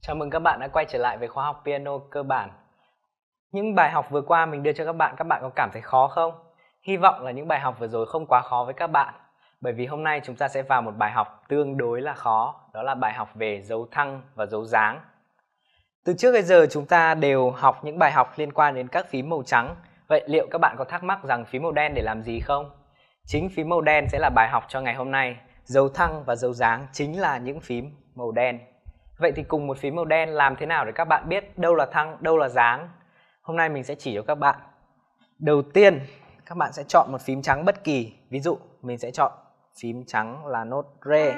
Chào mừng các bạn đã quay trở lại với khóa học piano cơ bản. Những bài học vừa qua mình đưa cho các bạn, các bạn có cảm thấy khó không? Hy vọng là những bài học vừa rồi không quá khó với các bạn. Bởi vì hôm nay chúng ta sẽ vào một bài học tương đối là khó, đó là bài học về dấu thăng và dấu dáng. Từ trước đến giờ chúng ta đều học những bài học liên quan đến các phím màu trắng. Vậy liệu các bạn có thắc mắc rằng phím màu đen để làm gì không? Chính phím màu đen sẽ là bài học cho ngày hôm nay. Dấu thăng và dấu dáng chính là những phím màu đen. Vậy thì cùng một phím màu đen làm thế nào để các bạn biết đâu là thăng, đâu là dáng? Hôm nay mình sẽ chỉ cho các bạn. Đầu tiên, các bạn sẽ chọn một phím trắng bất kỳ. Ví dụ, mình sẽ chọn phím trắng là nốt Re.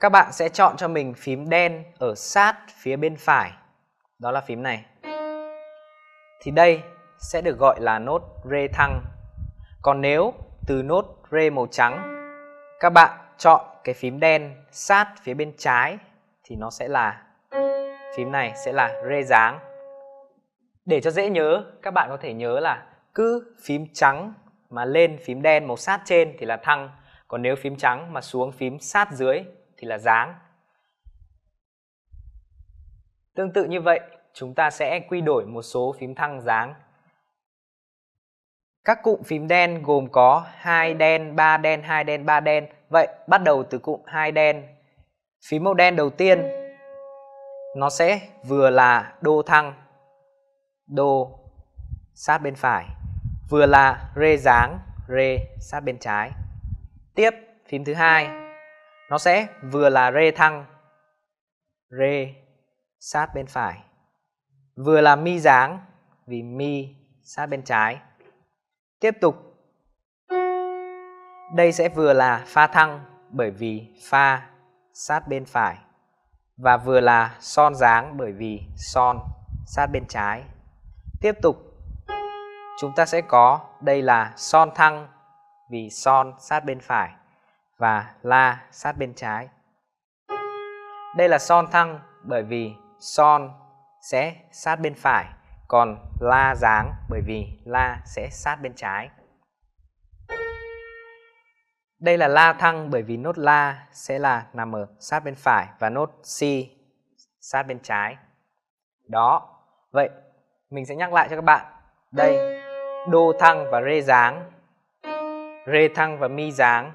Các bạn sẽ chọn cho mình phím đen ở sát phía bên phải. Đó là phím này. Thì đây sẽ được gọi là nốt Re thăng còn nếu từ nốt Re màu trắng các bạn chọn cái phím đen sát phía bên trái thì nó sẽ là phím này sẽ là Re dáng. Để cho dễ nhớ, các bạn có thể nhớ là cứ phím trắng mà lên phím đen màu sát trên thì là thăng, còn nếu phím trắng mà xuống phím sát dưới thì là dáng. Tương tự như vậy, chúng ta sẽ quy đổi một số phím thăng dáng các cụm phím đen gồm có hai đen, ba đen, hai đen, ba đen. Vậy bắt đầu từ cụm hai đen. Phím màu đen đầu tiên nó sẽ vừa là đô thăng, đô sát bên phải, vừa là rê dáng, rê sát bên trái. Tiếp phím thứ hai nó sẽ vừa là rê thăng, rê sát bên phải, vừa là mi dáng vì mi sát bên trái Tiếp tục. Đây sẽ vừa là pha thăng bởi vì pha sát bên phải và vừa là son dáng bởi vì son sát bên trái. Tiếp tục. Chúng ta sẽ có đây là son thăng vì son sát bên phải và la sát bên trái. Đây là son thăng bởi vì son sẽ sát bên phải còn la dáng bởi vì la sẽ sát bên trái. Đây là la thăng bởi vì nốt la sẽ là nằm ở sát bên phải và nốt si sát bên trái. Đó. Vậy mình sẽ nhắc lại cho các bạn. Đây, đô thăng và rê dáng. Rê thăng và mi dáng.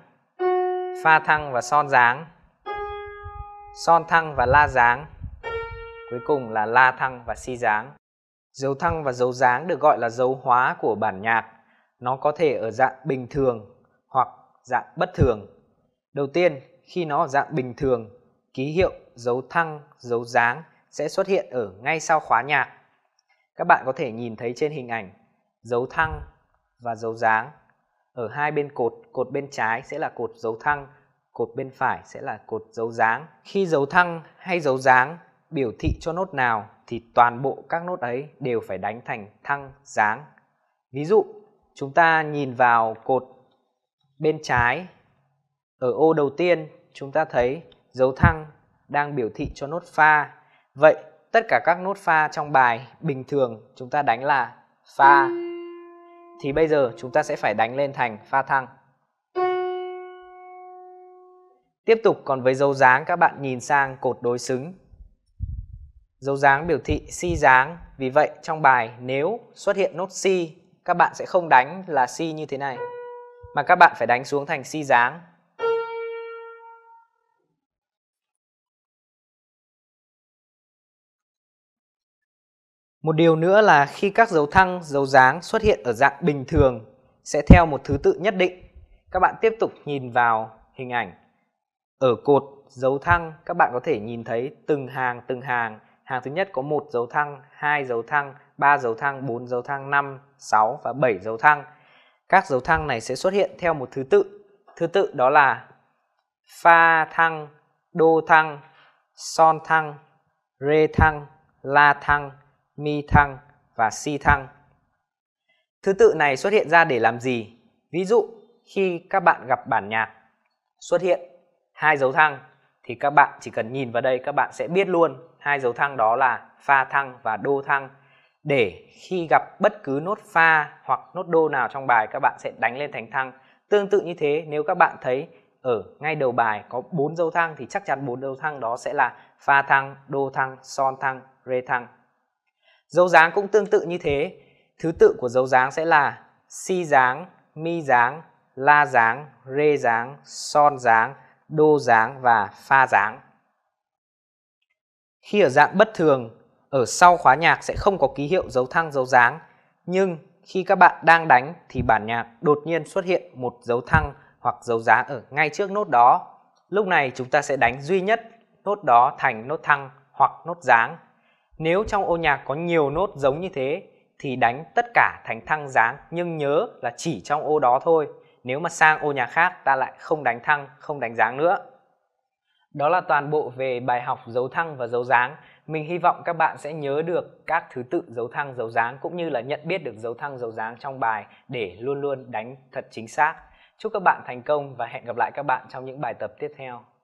Pha thăng và son dáng. Son thăng và la dáng. Cuối cùng là la thăng và si dáng. Dấu thăng và dấu dáng được gọi là dấu hóa của bản nhạc. Nó có thể ở dạng bình thường hoặc dạng bất thường. Đầu tiên, khi nó ở dạng bình thường, ký hiệu dấu thăng, dấu dáng sẽ xuất hiện ở ngay sau khóa nhạc. Các bạn có thể nhìn thấy trên hình ảnh dấu thăng và dấu dáng. Ở hai bên cột, cột bên trái sẽ là cột dấu thăng, cột bên phải sẽ là cột dấu dáng. Khi dấu thăng hay dấu dáng biểu thị cho nốt nào thì toàn bộ các nốt ấy đều phải đánh thành thăng dáng. Ví dụ, chúng ta nhìn vào cột bên trái. Ở ô đầu tiên, chúng ta thấy dấu thăng đang biểu thị cho nốt pha. Vậy, tất cả các nốt pha trong bài bình thường chúng ta đánh là pha. Thì bây giờ chúng ta sẽ phải đánh lên thành pha thăng. Tiếp tục còn với dấu dáng các bạn nhìn sang cột đối xứng Dấu dáng biểu thị si dáng, vì vậy trong bài nếu xuất hiện nốt si, các bạn sẽ không đánh là si như thế này, mà các bạn phải đánh xuống thành si dáng. Một điều nữa là khi các dấu thăng, dấu dáng xuất hiện ở dạng bình thường sẽ theo một thứ tự nhất định. Các bạn tiếp tục nhìn vào hình ảnh. Ở cột dấu thăng các bạn có thể nhìn thấy từng hàng từng hàng hàng thứ nhất có một dấu thăng, hai dấu thăng, ba dấu thăng, bốn dấu thăng, 5, 6 và 7 dấu thăng. Các dấu thăng này sẽ xuất hiện theo một thứ tự. Thứ tự đó là pha thăng, đô thăng, son thăng, rê thăng, la thăng, mi thăng và si thăng. Thứ tự này xuất hiện ra để làm gì? Ví dụ khi các bạn gặp bản nhạc xuất hiện hai dấu thăng thì các bạn chỉ cần nhìn vào đây các bạn sẽ biết luôn hai dấu thăng đó là pha thăng và đô thăng để khi gặp bất cứ nốt pha hoặc nốt đô nào trong bài các bạn sẽ đánh lên thành thăng tương tự như thế nếu các bạn thấy ở ngay đầu bài có bốn dấu thăng thì chắc chắn bốn dấu thăng đó sẽ là pha thăng đô thăng son thăng rê thăng dấu dáng cũng tương tự như thế thứ tự của dấu dáng sẽ là si dáng mi dáng la dáng rê dáng son dáng đô dáng và pha dáng. Khi ở dạng bất thường, ở sau khóa nhạc sẽ không có ký hiệu dấu thăng dấu dáng, nhưng khi các bạn đang đánh thì bản nhạc đột nhiên xuất hiện một dấu thăng hoặc dấu dáng ở ngay trước nốt đó. Lúc này chúng ta sẽ đánh duy nhất nốt đó thành nốt thăng hoặc nốt dáng. Nếu trong ô nhạc có nhiều nốt giống như thế thì đánh tất cả thành thăng dáng nhưng nhớ là chỉ trong ô đó thôi. Nếu mà sang ô nhà khác ta lại không đánh thăng, không đánh dáng nữa. Đó là toàn bộ về bài học dấu thăng và dấu dáng. Mình hy vọng các bạn sẽ nhớ được các thứ tự dấu thăng, dấu dáng cũng như là nhận biết được dấu thăng, dấu dáng trong bài để luôn luôn đánh thật chính xác. Chúc các bạn thành công và hẹn gặp lại các bạn trong những bài tập tiếp theo.